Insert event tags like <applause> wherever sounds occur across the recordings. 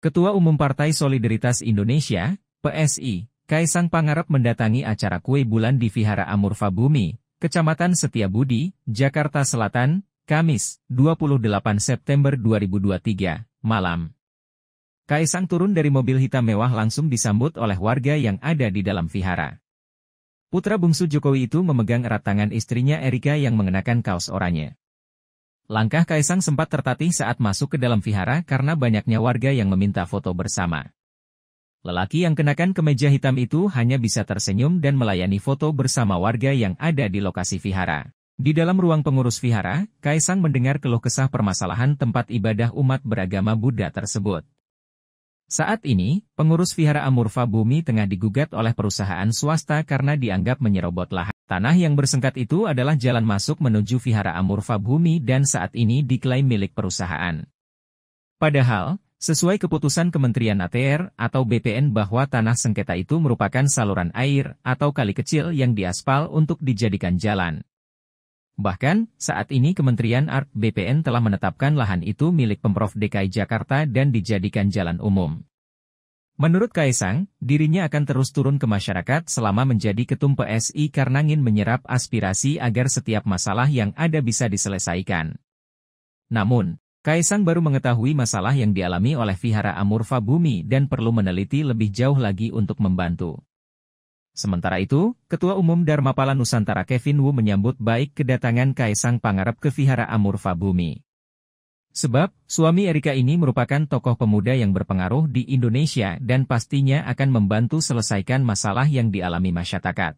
Ketua Umum Partai Solidaritas Indonesia, PSI, Kaisang Pangarep mendatangi acara kue bulan di Vihara Amurfa Bumi, Kecamatan Setiabudi, Jakarta Selatan, Kamis, 28 September 2023, malam. Kaisang turun dari mobil hitam mewah langsung disambut oleh warga yang ada di dalam vihara. Putra bungsu Jokowi itu memegang erat tangan istrinya Erika yang mengenakan kaos oranye. Langkah Kaisang sempat tertatih saat masuk ke dalam vihara karena banyaknya warga yang meminta foto bersama. Lelaki yang kenakan kemeja hitam itu hanya bisa tersenyum dan melayani foto bersama warga yang ada di lokasi vihara. Di dalam ruang pengurus vihara, Kaisang mendengar keluh kesah permasalahan tempat ibadah umat beragama Buddha tersebut. Saat ini, pengurus vihara Amurfa Bumi tengah digugat oleh perusahaan swasta karena dianggap menyerobot lahan. Tanah yang bersengkat itu adalah jalan masuk menuju vihara Amurfa Bumi dan saat ini diklaim milik perusahaan. Padahal, sesuai keputusan Kementerian ATR atau BPN bahwa tanah sengketa itu merupakan saluran air atau kali kecil yang diaspal untuk dijadikan jalan. Bahkan, saat ini Kementerian ART BPN telah menetapkan lahan itu milik Pemprov DKI Jakarta dan dijadikan jalan umum. Menurut Kaisang, dirinya akan terus turun ke masyarakat selama menjadi ketum PSI karena ingin menyerap aspirasi agar setiap masalah yang ada bisa diselesaikan. Namun, Kaisang baru mengetahui masalah yang dialami oleh Vihara Amurfa Bumi dan perlu meneliti lebih jauh lagi untuk membantu. Sementara itu, Ketua Umum Dharma Dharmapala Nusantara Kevin Wu menyambut baik kedatangan Kaisang Pangarep ke Vihara Amurfa Bumi. Sebab, suami Erika ini merupakan tokoh pemuda yang berpengaruh di Indonesia dan pastinya akan membantu selesaikan masalah yang dialami masyarakat.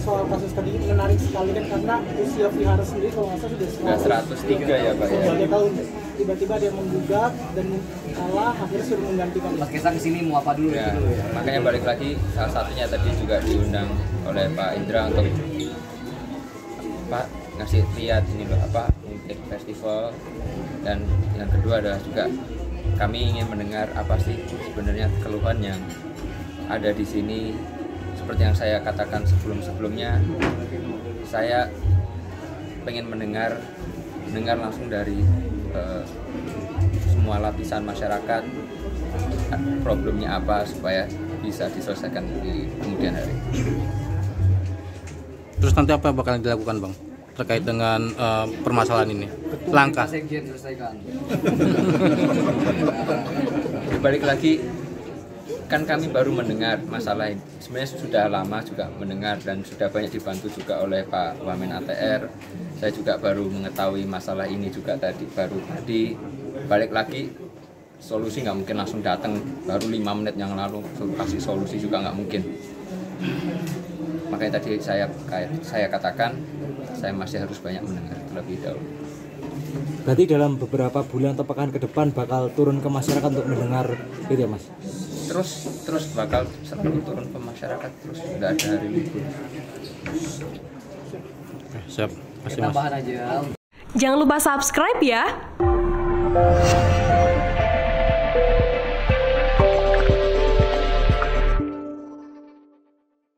Soal kasus tadi menarik sekali kan karena usia Vihara sendiri kalau nggak salah sudah 103 ya Pak ya. tahun tiba-tiba dia menggugat dan kalah akhirnya suruh menggantikan. Mas Kesang kesini mau apa dulu ya? ya? Makanya balik lagi salah satunya tadi juga diundang oleh Pak Indra untuk apa ngasih lihat ini loh apa untuk festival dan yang kedua adalah juga kami ingin mendengar apa sih sebenarnya keluhan yang ada di sini seperti yang saya katakan sebelum-sebelumnya saya pengen mendengar mendengar langsung dari uh, semua lapisan masyarakat problemnya apa supaya bisa diselesaikan di kemudian hari. Terus nanti apa yang bakal dilakukan bang terkait dengan uh, permasalahan ini? Langkah. <laughs> Balik lagi kan kami baru mendengar masalah ini. Sebenarnya sudah lama juga mendengar dan sudah banyak dibantu juga oleh Pak Wamen ATR. Saya juga baru mengetahui masalah ini juga tadi baru tadi balik lagi solusi nggak mungkin langsung datang baru lima menit yang lalu kasih solusi juga nggak mungkin makanya tadi saya saya katakan saya masih harus banyak mendengar terlebih dahulu berarti dalam beberapa bulan atau pekan ke depan bakal turun ke masyarakat untuk mendengar gitu ya mas terus terus bakal selalu turun ke masyarakat terus Tidak ada hari libur eh, siap Masih, mas. Jangan lupa subscribe ya.